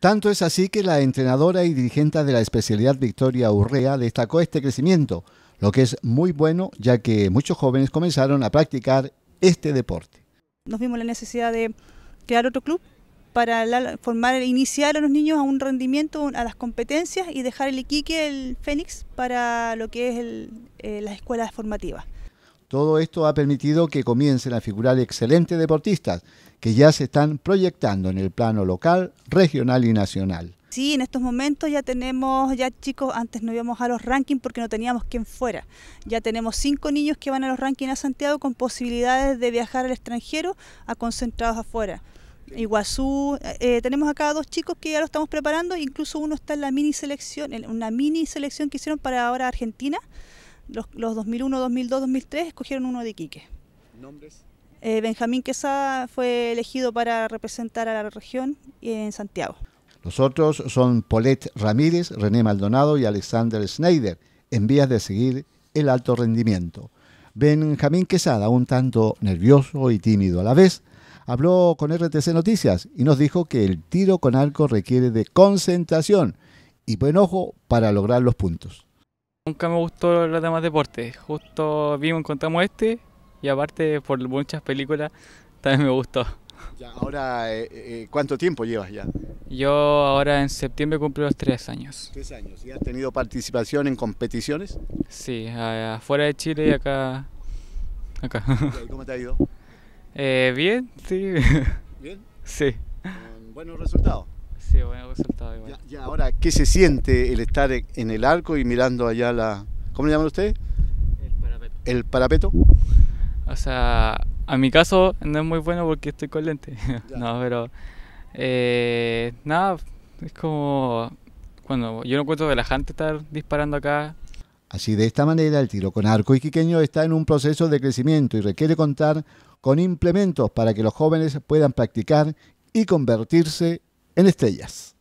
Tanto es así que la entrenadora y dirigente de la especialidad Victoria Urrea destacó este crecimiento, lo que es muy bueno ya que muchos jóvenes comenzaron a practicar este deporte. Nos vimos la necesidad de crear otro club para formar, iniciar a los niños a un rendimiento, a las competencias y dejar el Iquique, el Fénix, para lo que es la escuela eh, las escuelas formativas. Todo esto ha permitido que comiencen a figurar excelentes deportistas que ya se están proyectando en el plano local, regional y nacional. Sí, en estos momentos ya tenemos, ya chicos, antes no íbamos a los rankings porque no teníamos quien fuera. Ya tenemos cinco niños que van a los rankings a Santiago con posibilidades de viajar al extranjero a concentrados afuera. Iguazú, eh, eh, tenemos acá dos chicos que ya lo estamos preparando, incluso uno está en la mini selección, en una mini selección que hicieron para ahora Argentina los, 2001, 2002, 2003 escogieron uno de Iquique. ¿Nombres? Eh, Benjamín Quesada fue elegido para representar a la región en Santiago. Los otros son Paulette Ramírez, René Maldonado y Alexander Schneider, en vías de seguir el alto rendimiento. Benjamín Quesada, un tanto nervioso y tímido a la vez, habló con RTC Noticias y nos dijo que el tiro con arco requiere de concentración y buen ojo para lograr los puntos. Nunca me gustó los demás deporte. Justo vimos, encontramos este y aparte por muchas películas también me gustó. ahora, eh, eh, ¿cuánto tiempo llevas ya? Yo ahora en septiembre cumplo los tres años. Tres años. ¿Y has tenido participación en competiciones? Sí, afuera de Chile y acá. acá. cómo te ha ido? Eh, bien, sí. ¿Bien? Sí. ¿Con buenos resultados? sí, ahora, ¿qué se siente el estar en el arco y mirando allá la... ¿Cómo le llaman ustedes? El parapeto. ¿El parapeto? O sea, a mi caso no es muy bueno porque estoy con lente. no, pero... Eh, nada, es como... cuando yo lo encuentro relajante estar disparando acá, Así de esta manera, el tiro con arco iquiqueño está en un proceso de crecimiento y requiere contar con implementos para que los jóvenes puedan practicar y convertirse en Estrellas.